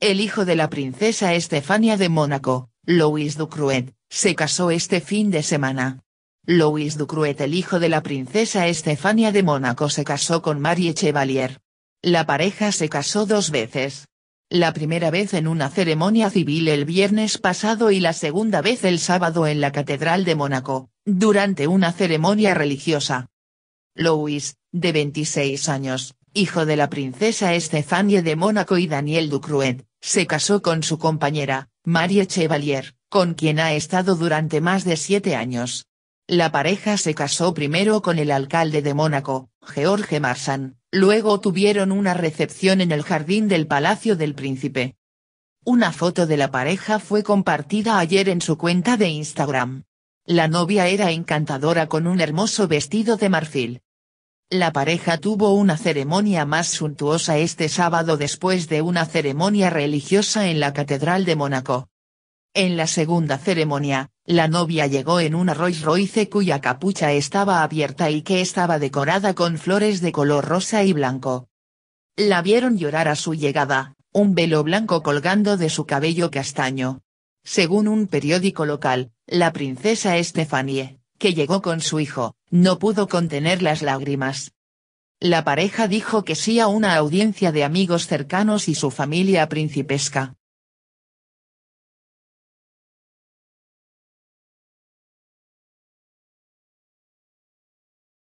El hijo de la princesa Estefania de Mónaco, Louis Ducruet, se casó este fin de semana. Louis Ducruet el hijo de la princesa Estefania de Mónaco se casó con Marie Chevalier. La pareja se casó dos veces. La primera vez en una ceremonia civil el viernes pasado y la segunda vez el sábado en la Catedral de Mónaco, durante una ceremonia religiosa. Louis, de 26 años, hijo de la princesa Estefania de Mónaco y Daniel Ducruet, se casó con su compañera, Marie Chevalier, con quien ha estado durante más de siete años. La pareja se casó primero con el alcalde de Mónaco, George Marsan, luego tuvieron una recepción en el jardín del Palacio del Príncipe. Una foto de la pareja fue compartida ayer en su cuenta de Instagram. La novia era encantadora con un hermoso vestido de marfil, la pareja tuvo una ceremonia más suntuosa este sábado después de una ceremonia religiosa en la Catedral de Mónaco. En la segunda ceremonia, la novia llegó en una Rolls Royce cuya capucha estaba abierta y que estaba decorada con flores de color rosa y blanco. La vieron llorar a su llegada, un velo blanco colgando de su cabello castaño. Según un periódico local, la princesa Estefanie, que llegó con su hijo, no pudo contener las lágrimas. La pareja dijo que sí a una audiencia de amigos cercanos y su familia principesca.